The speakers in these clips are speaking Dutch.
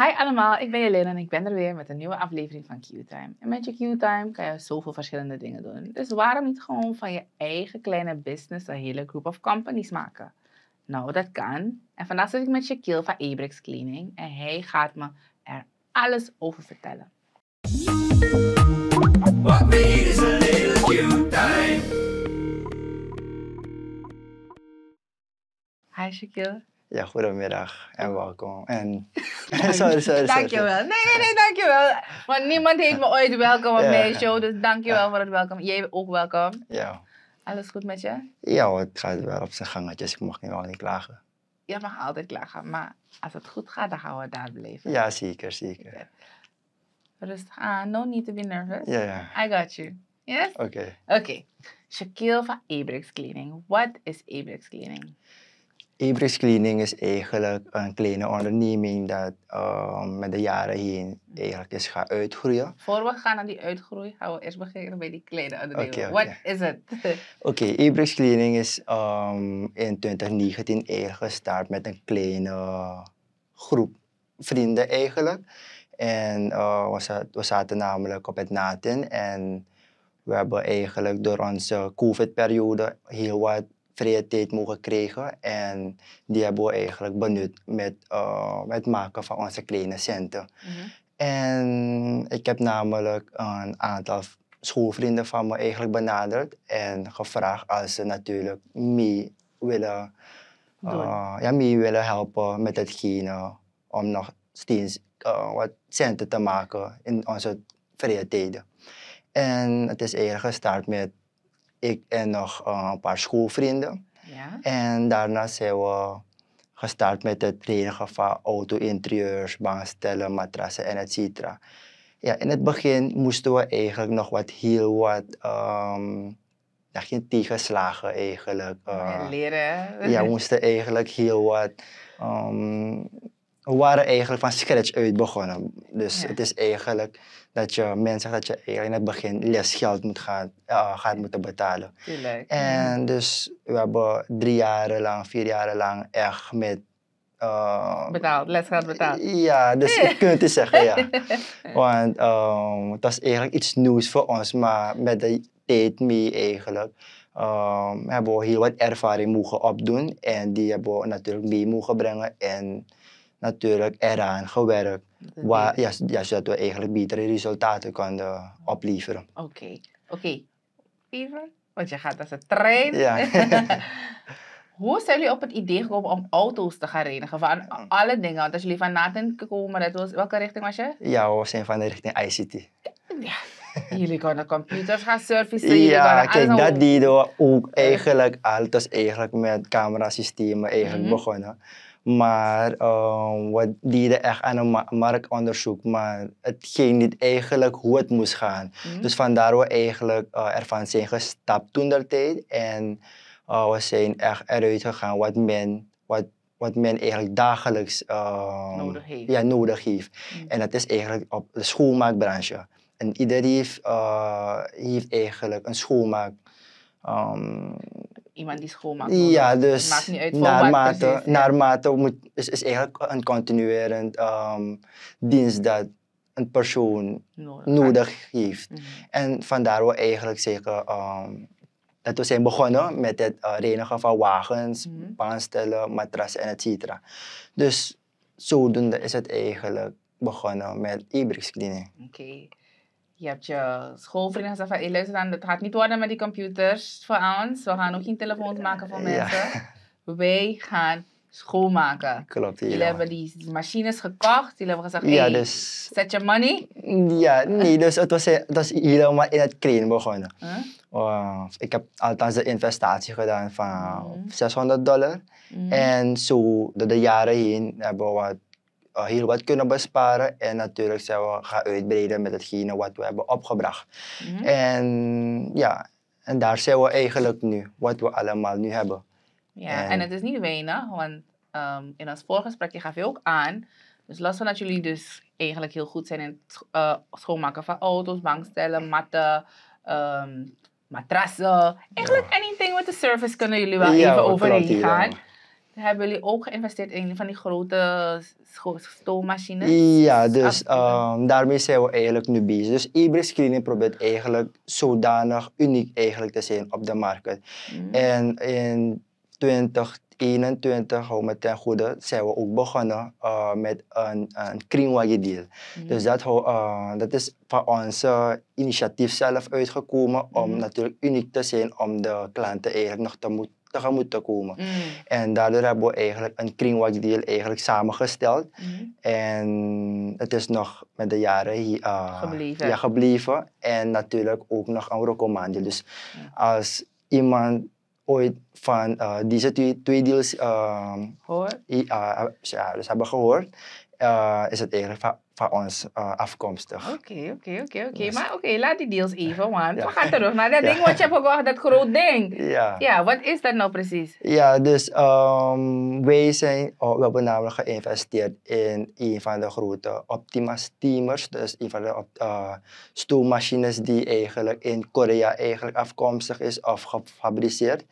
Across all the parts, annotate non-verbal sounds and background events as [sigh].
Hi allemaal, ik ben Jelena en ik ben er weer met een nieuwe aflevering van Q-Time. En met je Q-Time kan je zoveel verschillende dingen doen. Dus waarom niet gewoon van je eigen kleine business een hele groep of companies maken? Nou, dat kan. En vandaag zit ik met Shaquille van Ebrex Cleaning en hij gaat me er alles over vertellen. What is a little q Hi Shaquille. Ja, goedemiddag en welkom. En, [laughs] [laughs] sorry, sorry, sorry. Dankjewel. Nee, nee, nee, dankjewel. Want niemand heeft me ooit welkom op mijn show, dus dankjewel wel voor het welkom. Jij ook welkom. Ja. Alles goed met je? Ja, het gaat wel op zijn gangetjes. Dus ik mag niet wel niet klagen. Je mag altijd klagen, maar als het goed gaat, dan gaan we daar blijven. Ja, zeker, zeker. Rustig aan, no need to be nervous. Ja, ja. I got you. Yes? Oké. Okay. Oké. Okay. Shaquille van Abrix Cleaning. What is Abrix Cleaning? Ebris Cleaning is eigenlijk een kleine onderneming dat ehm, met de jaren heen eigenlijk is gaan uitgroeien. Voor we gaan naar die uitgroei, gaan we eerst beginnen bij die kleine onderneming. Okay, Wat is het? [laughs] Oké, okay, Ebris Cleaning is ehm, in 2019 eigenlijk gestart met een kleine groep vrienden eigenlijk. En uh, we, zaten, we zaten namelijk op het Natin en we hebben eigenlijk door onze COVID-periode heel wat vrije tijd mogen krijgen. En die hebben we eigenlijk benut met eh, het maken van onze kleine centen. Mhm. En ik heb namelijk een aantal schoolvrienden van me eigenlijk benaderd en gevraagd als ze natuurlijk mee willen, eh, ja, mee willen helpen met hetgene om nog steeds eh, wat centen te maken in onze vrije tijden. En het is eigenlijk gestart met ik en nog eh, een paar schoolvrienden. Ja. En daarna zijn we gestart met het trainen van auto-interieurs, bankstellen, matrassen en et cetera. Ja, in het begin moesten we eigenlijk nog wat heel wat um, ja, geen tegenslagen eigenlijk. Uh, leren. Ja, we [laughs] moesten eigenlijk heel wat ehm, we waren eigenlijk van scratch uit begonnen. Dus het is eigenlijk dat je mensen dat je in het begin lesgeld moet gaan, uh, gaat moeten betalen. En mhm. dus we hebben drie jaren lang, vier jaren lang echt met eh, betaald, les gaat betaald. Ja, dus ik [laughs] kunt het zeggen, ja. [laughs] Want um, het was eigenlijk iets nieuws voor ons, maar met de tijd mee eigenlijk ehm, hebben we heel wat ervaring mogen opdoen. En die hebben we natuurlijk mee mogen brengen. En natuurlijk eraan gewerkt. ja, ja, zodat we eigenlijk betere resultaten konden opleveren. Oké, okay. oké. Okay. want je gaat als een trein. Ja. [laughs] Hoe zijn jullie op het idee gekomen om auto's te gaan reinigen? Van alle dingen. Want als jullie van Nathan komen, dat was, welke richting was je? Ja, we zijn van de richting ICT. Ja. Jullie konden computers gaan servicen. Ja, kijk, dat op... we ook eigenlijk al. Het eigenlijk met camerasystemen eigenlijk mhm. begonnen. Maar uh, ehm, we deden echt aan een marktonderzoek, maar het ging niet eigenlijk hoe het moest gaan. Mhm. Dus vandaar we eigenlijk eh, ervan zijn gestapt toen dat tijd. En uh, we zijn echt eruit gegaan wat men, wat, wat men eigenlijk dagelijks ehm, nodig heeft. Ja, nodig heeft. Mhm. En dat is eigenlijk op de schoonmaakbranche. En ieder heeft, eh, heeft eigenlijk een schoonmaak Ehm, Iemand die schoonmaakt. Ja, dus maakt niet uit naarmate, naarmate moet, is, is eigenlijk een continuerend ehm, dienst dat een persoon nodig, heeft. Mhm. En vandaar we eigenlijk zeker um, ehm, dat we zijn begonnen met het uh, reinigen van wagens, mm baanstellen, matrassen en et cetera. Dus zodoende is het eigenlijk begonnen met e-bricks Oké. Je hebt je schoolvrienden gezegd van, luister dan, het gaat niet worden met die computers voor ons. We gaan ook geen telefoons eh, maken voor mensen. [laughs] Wij gaan schoonmaken. Klopt, ja. Jullie hebben die machines gekocht. Jullie hebben gezegd, hey, dus zet je money? Ja, nee, dus het was, het eh, was helemaal in het klein begonnen. Eh, ik heb althans de investatie gedaan van 600 mm. dollar. Mm. En zo door de jaren heen hebben we wat eh, heel wat kunnen besparen. En natuurlijk zijn we gaan uitbreiden met hetgene wat we hebben opgebracht. Mhm. En ja, en daar zijn we eigenlijk nu, wat we allemaal nu hebben. Ja, en, het is niet weinig, want ehm, in ons vorige gesprekje gaf je ook aan. Dus los van dat jullie dus eigenlijk heel goed zijn in het eh, schoonmaken van auto's, bankstellen, matten, ehm, matrassen. Eigenlijk anything with the service kunnen jullie wel even overheen gaan. Hebben jullie ook geïnvesteerd in een van die grote stoommachines? Ja, dus ehm, daarmee zijn we eigenlijk nu bezig. Dus Ibris Cleaning probeert eigenlijk zodanig uniek eigenlijk te zijn op de markt. Mm. En in 2021, hou me ten goede, zijn we ook begonnen eh, met een, een kringwagen deal. Mm. Dus dat, eh, dat is van ons initiatief zelf uitgekomen om mm. natuurlijk uniek te zijn om de klanten eigenlijk nog te moeten tegemoet te komen. Mm. En daardoor hebben we eigenlijk een kringwatchdeel eigenlijk samengesteld. Mm. En het is nog met de jaren hier eh, gebleven. gebleven. En natuurlijk ook nog een recommandeel. Dus als iemand ooit van eh, deze twee, deals eh, Hoor. ja, dus hebben gehoord eh, is het eigenlijk van, van ons eh, afkomstig. Oké, oké, oké, oké. Maar oké, laat die deals even, [laughs] want we gaan terug naar dat [laughs] ding wat je hebt gekocht, dat groot ding. Ja. Ja, wat is dat nou precies? Ja, dus ehm, wij zijn, oh, we hebben namelijk geïnvesteerd in een van de grote Optima steamers, dus een van de eh, stoelmachines die eigenlijk in Korea eigenlijk afkomstig is of gefabriceerd.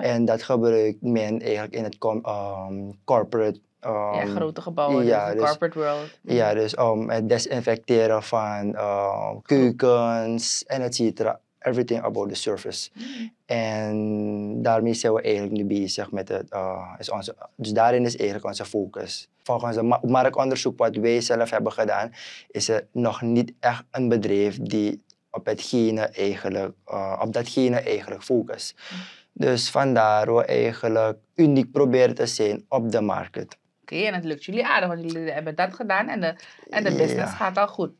En dat gebruikt men eigenlijk in het ehm, corporate Ehm, grote gebouwen, dus ja, dus- corporate world. Ja, mm. dus om het desinfecteren van ehm, keukens en et cetera. Everything about the surface. Mm. En daarmee zijn we eigenlijk nu bezig met het. Eh, is onze, dus daarin is eigenlijk onze focus. Volgens het marktonderzoek wat wij zelf hebben gedaan, is er nog niet echt een bedrijf die op, hetgene eigenlijk, eh, op datgene eigenlijk focust. Mm. Dus vandaar we eigenlijk uniek proberen te zijn op de markt. Oké, en het lukt jullie aardig, want jullie hebben dat gedaan en de, en de business gaat al goed.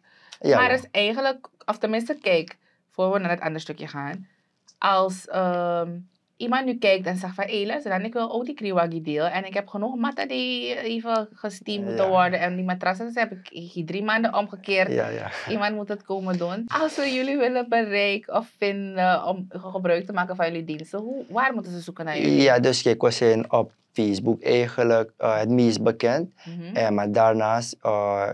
Ja, maar is eigenlijk, of tenminste, kijk, voor we naar het andere stukje gaan. Als ehm, iemand nu kijkt en zegt van, hé, dan ik wil ook die kriwagi deal En ik heb genoeg matten die even gesteamd moeten worden. En die matrassen dus heb ik drie maanden omgekeerd. iemand moet het komen doen. Als we jullie willen bereiken of vinden om gebruik te maken van jullie diensten, hoe, waar moeten ze zoeken naar jullie? Ja, dus kijk, we zijn op Facebook eigenlijk eh, het meest bekend. Mhm. en, eh, maar daarnaast eh,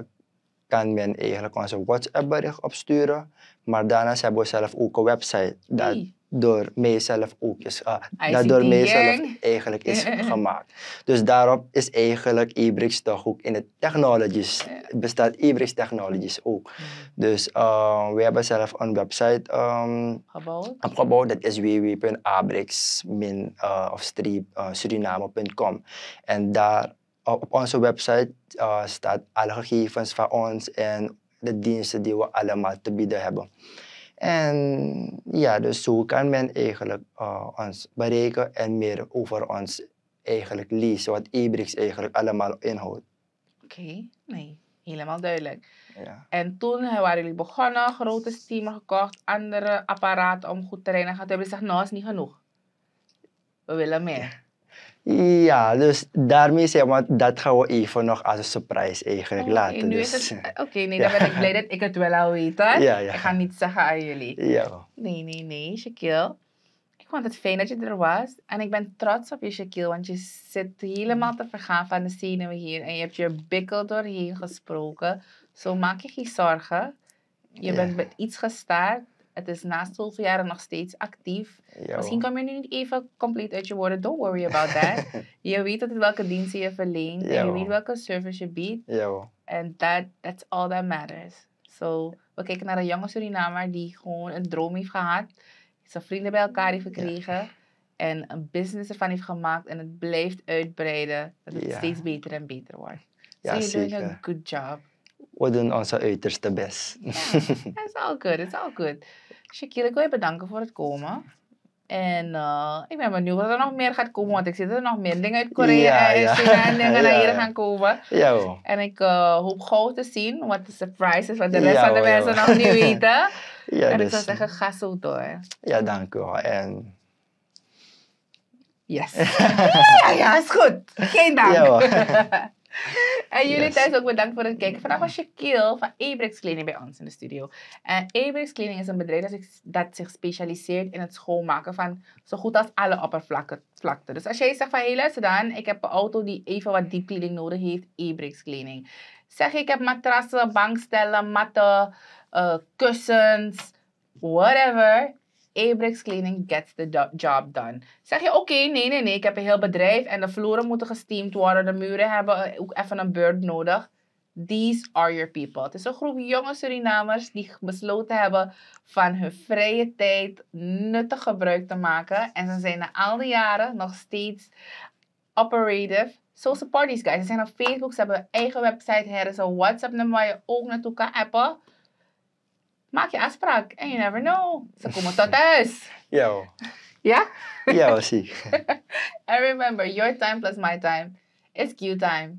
kan men eigenlijk onze WhatsApp bericht opsturen. Maar daarnaast hebben we zelf ook een website. Dat, door mijzelf ook is, uh, dat door mijzelf eigenlijk is [laughs] gemaakt. Dus daarop is eigenlijk Ebrix toch ook in de technologies, bestaat Ebrix Technologies ook. Mm. Dus ah, we hebben zelf een website um, opgebouwd, dat is wwwabrix uh, ah, suriname.com. En daar op onze website staat alle gegevens van ons en de diensten die we allemaal te bieden hebben. En ja, dus zo kan men eigenlijk eh, ons bereiken en meer over ons eigenlijk lezen, wat Ebrix eigenlijk allemaal inhoudt. Oké, nee, helemaal duidelijk. Ja. En toen waren jullie begonnen, grote steamer gekocht, andere apparaten om goed te reinigen. Toen hebben we gezegd, nou is niet genoeg. We willen meer. Ja, dus daarmee zeg maar, dat gaan we even nog als een surprise eigenlijk laten. dus, eh, Oké, nee, [laughs] dan ben ik blij dat ik het wel al weet. Ik ga niet zeggen aan jullie. Ja. Nee, nee, nee, Shaquille. Ik vond het fijn dat je er was. En ik ben trots op je, Shaquille, want je zit helemaal te vergaan van de zenuwen hier. En je hebt je bikkel doorheen gesproken. Zo maak je geen zorgen. Je bent met iets gestaard. Het is naast zoveel jaren nog steeds actief. Misschien kom je nu niet even compleet uit je woorden. Don't worry about that. [laughs] je weet dat welke diensten je verleent. En je weet welke service je biedt. En that, that's all that matters. So, we kijken naar een jonge Surinamer die gewoon een droom heeft gehad. Zijn vrienden bij elkaar heeft gekregen. En een business ervan heeft gemaakt. En het blijft uitbreiden. Dat het steeds beter en beter wordt. Ja, zeker. doing a good job we doen onze uiterste best. It's is al goed, It's al Shakira, ik wil je bedanken voor het komen. En ik ben benieuwd wat er nog meer gaat komen, want ik zie dat er nog meer dingen uit Korea en China en dingen [laughs] naar hier gaan komen. Ja, En ik eh, hoop gauw te zien wat de surprise is, wat de rest van de mensen nog niet weten. [laughs] ja, en dus. ik zou zeggen, ga zo door. Ja, dank u wel. En... Yes. [laughs] ja, ja, is goed. Geen dank. [laughs] En jullie thuis ook bedankt voor het kijken. Vandaag was je keel van Ebrex Cleaning bij ons in de studio. En Ebrex Cleaning is een bedrijf dat zich, specialiseert in het schoonmaken van zo goed als alle oppervlakte. Dus als jij zegt van, hé hey, luister dan, ik heb een auto die even wat diepkleding nodig heeft, Ebrex Cleaning. Zeg ik heb matrassen, bankstellen, matten, eh, kussens, whatever. Abrex Cleaning gets the job done. Zeg je oké, nee, nee, nee, ik heb een heel bedrijf en de vloeren moeten gesteamd worden, de muren hebben eh, ook even een beurt nodig. These are your people. Het is een groep jonge Surinamers die besloten hebben van hun vrije tijd nuttig gebruik te maken. En ze zijn na al die jaren nog steeds operative. Social parties, guys. Ze zijn op Facebook, ze hebben een eigen website. Er is een WhatsApp-nummer waar je ook naartoe kan appen. Maak je afspraak en eh, je never know. Ze komen tot thuis. Ja. Ja? Ja, zie. And remember, your time plus my time is Q time.